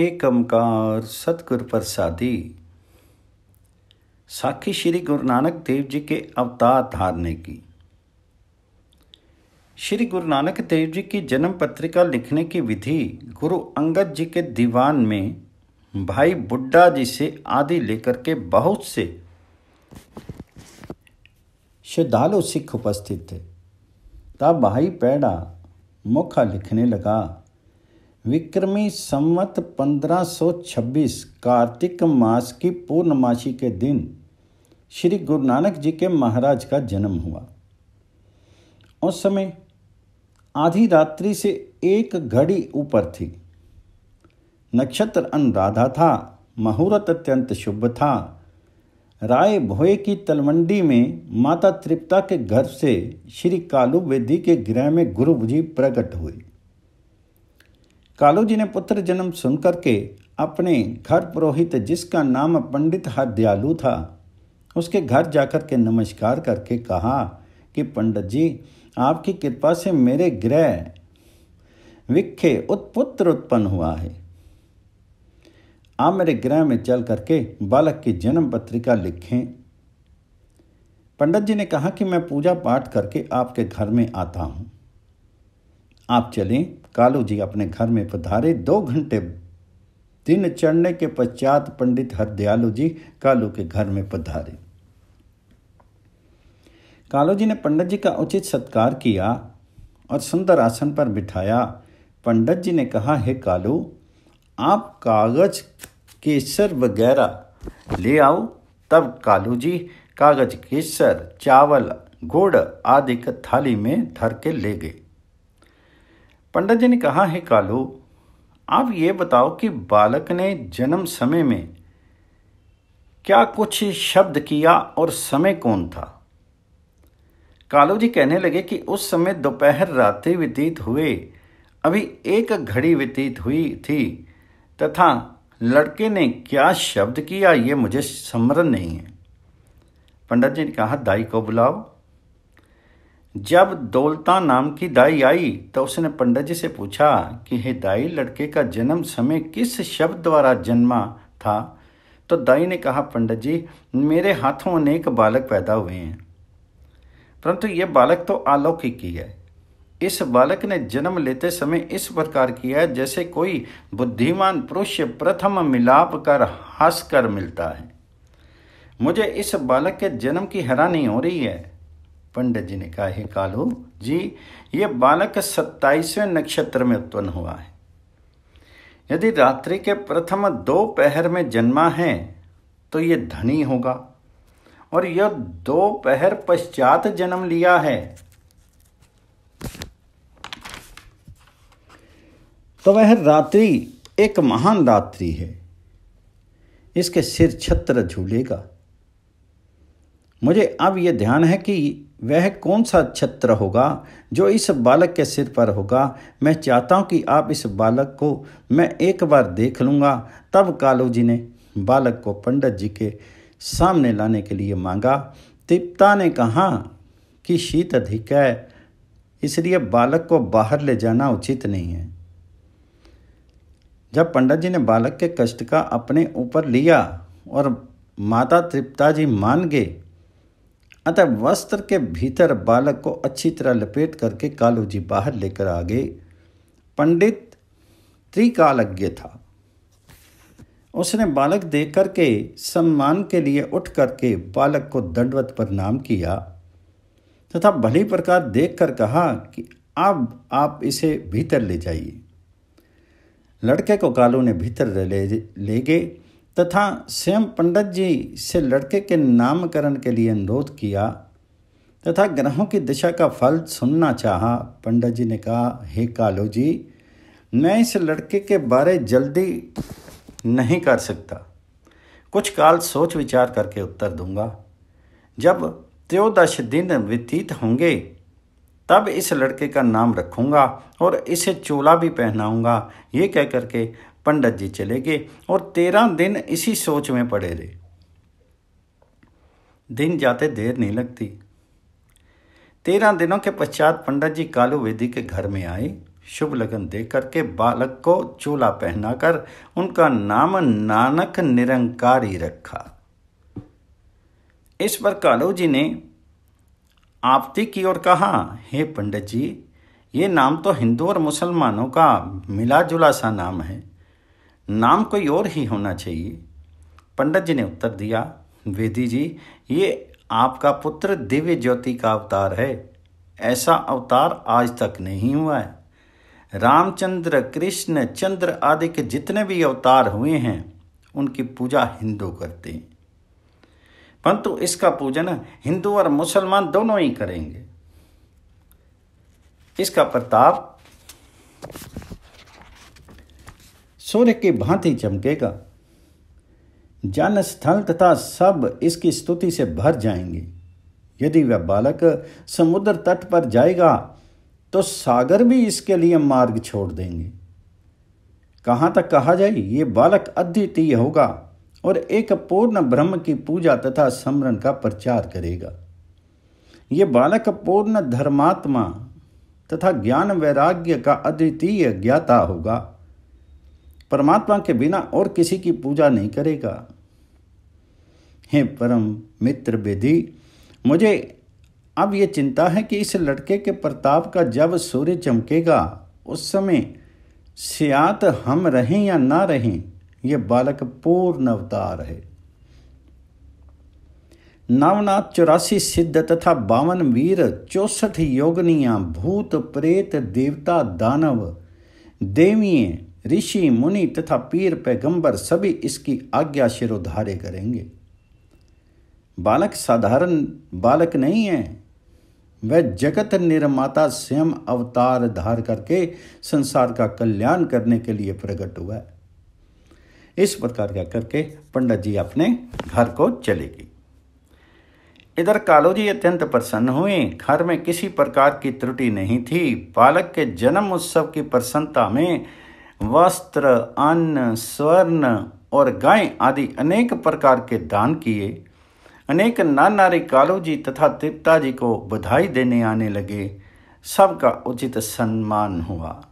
एक ਓੰਕਾਰ सतगुर प्रसादी साखी श्री गुरु नानक देव जी के अवतार धारने की श्री गुरु नानक देव जी की जन्म पत्रिका लिखने की विधि गुरु अंगद जी के दीवान में भाई बुड्ढा जी से आदि लेकर के बहुत से श्रद्धालु सिख उपस्थित थे तब भाई पैड़ा मुखा लिखने लगा विक्रमी संवत 1526 कार्तिक मास की पूर्णमासी के दिन श्री गुरु नानक जी के महाराज का जन्म हुआ उस समय आधी रात्रि से एक घड़ी ऊपर थी नक्षत्र अनुराधा था मुहूर्त अत्यंत शुभ था राय भोए की तलवंडी में माता तृप्ता के घर से श्री कालू वेदी के गृह में गुरु जी प्रकट हुई कालू जी ने पुत्र जन्म सुन करके अपने घर पुरोहित जिसका नाम पंडित हरदयालु था उसके घर जाकर के नमस्कार करके कहा कि पंडित जी आपकी कृपा से मेरे ग्रह विखे उत्पुत्र उत्पन्न हुआ है आप मेरे ग्रह में चल करके बालक की जन्म पत्रिका लिखें पंडित जी ने कहा कि मैं पूजा पाठ करके आपके घर में आता हूं आप चलें कालू जी अपने घर में पधारे दो घंटे दिन चढ़ने के पश्चात पंडित हरदयालु जी कालू के घर में पधारे कालू जी ने पंडित जी का उचित सत्कार किया और सुंदर आसन पर बिठाया पंडित जी ने कहा हे कालू आप कागज केसर वगैरह ले आओ तब कालू जी कागज केसर चावल गुड़ आदि थाली में धर के ले गए पंडित जी ने कहा है कालू आप ये बताओ कि बालक ने जन्म समय में क्या कुछ शब्द किया और समय कौन था कालू जी कहने लगे कि उस समय दोपहर रात्रि व्यतीत हुए अभी एक घड़ी व्यतीत हुई थी तथा लड़के ने क्या शब्द किया ये मुझे स्मरण नहीं है पंडित जी ने कहा दाई को बुलाओ जब दौलता नाम की दाई आई तो उसने पंडित जी से पूछा कि हे दाई लड़के का जन्म समय किस शब्द द्वारा जन्मा था तो दाई ने कहा पंडित जी मेरे हाथों अनेक बालक पैदा हुए हैं परंतु ये बालक तो अलौकिक ही है इस बालक ने जन्म लेते समय इस प्रकार किया जैसे कोई बुद्धिमान पुरुष प्रथम मिलाप कर हंस कर मिलता है मुझे इस बालक के जन्म की हैरानी हो रही है पंडित जी ने कहा हे कालू जी ये बालक सत्ताईसवें नक्षत्र में उत्पन्न हुआ है यदि रात्रि के प्रथम दो पहर में जन्मा है तो ये धनी होगा और यह दो पहर पश्चात जन्म लिया है तो वह रात्रि एक महान रात्रि है इसके सिर छत्र झूलेगा मुझे अब यह ध्यान है कि वह कौन सा छत्र होगा जो इस बालक के सिर पर होगा मैं चाहता हूँ कि आप इस बालक को मैं एक बार देख लूँगा तब कालू जी ने बालक को पंडित जी के सामने लाने के लिए मांगा तिप्ता ने कहा कि शीत अधिक है इसलिए बालक को बाहर ले जाना उचित नहीं है जब पंडित जी ने बालक के कष्ट का अपने ऊपर लिया और माता तृप्ता जी मान गए अतः वस्त्र के भीतर बालक को अच्छी तरह लपेट करके कालू जी बाहर लेकर आ गए पंडित त्रिकालज्ञ था उसने बालक देख करके सम्मान के लिए उठ करके बालक को दंडवत प्रणाम किया तथा भली प्रकार देख कर कहा कि अब आप इसे भीतर ले जाइए लड़के को कालू ने भीतर ले ले गए तथा स्वयं पंडित जी से लड़के के नामकरण के लिए अनुरोध किया तथा ग्रहों की दिशा का फल सुनना चाहा पंडित जी ने कहा हे कालो जी मैं इस लड़के के बारे जल्दी नहीं कर सकता कुछ काल सोच विचार करके उत्तर दूंगा जब त्रयोदश दिन व्यतीत होंगे तब इस लड़के का नाम रखूंगा और इसे चोला भी पहनाऊंगा ये कह करके पंडित जी चले गए और तेरह दिन इसी सोच में पड़े रहे दिन जाते देर नहीं लगती तेरह दिनों के पश्चात पंडित जी कालू वेदी के घर में आए शुभ लगन दे करके बालक को चूल्हा पहनाकर उनका नाम नानक निरंकारी रखा इस पर कालू जी ने आपती की ओर कहा हे पंडित जी ये नाम तो हिंदू और मुसलमानों का मिला जुला सा नाम है नाम कोई और ही होना चाहिए पंडित जी ने उत्तर दिया वेदी जी ये आपका पुत्र दिव्य ज्योति का अवतार है ऐसा अवतार आज तक नहीं हुआ है रामचंद्र कृष्ण चंद्र आदि के जितने भी अवतार हुए हैं उनकी पूजा हिंदू करते हैं परंतु इसका पूजन हिंदू और मुसलमान दोनों ही करेंगे इसका प्रताप सूर्य की भांति चमकेगा जन स्थल तथा सब इसकी स्तुति से भर जाएंगे यदि वह बालक समुद्र तट पर जाएगा तो सागर भी इसके लिए मार्ग छोड़ देंगे कहाँ तक कहा जाए ये बालक अद्वितीय होगा और एक पूर्ण ब्रह्म की पूजा तथा समरण का प्रचार करेगा ये बालक पूर्ण धर्मात्मा तथा ज्ञान वैराग्य का अद्वितीय ज्ञाता होगा परमात्मा के बिना और किसी की पूजा नहीं करेगा हे परम मित्र बेदी मुझे अब ये चिंता है कि इस लड़के के प्रताप का जब सूर्य चमकेगा उस समय सियात हम रहें या ना रहें ये बालक पूर्ण अवतार है नवनाथ चौरासी सिद्ध तथा बावन वीर चौसठ योगनियां भूत प्रेत देवता दानव देवियें ऋषि मुनि तथा पीर पैगंबर सभी इसकी आज्ञा शिरोधारे करेंगे बालक साधारण बालक नहीं है वह जगत निर्माता स्वयं अवतार धार करके संसार का कल्याण करने के लिए प्रकट हुआ है इस प्रकार क्या करके पंडित जी अपने घर को चले गए इधर कालो जी अत्यंत प्रसन्न हुए घर में किसी प्रकार की त्रुटि नहीं थी बालक के जन्म उत्सव की प्रसन्नता में वस्त्र अन्न स्वर्ण और गाय आदि अनेक प्रकार के दान किए अनेक नानारी कालू जी तथा तिप्ता जी को बधाई देने आने लगे सबका उचित सम्मान हुआ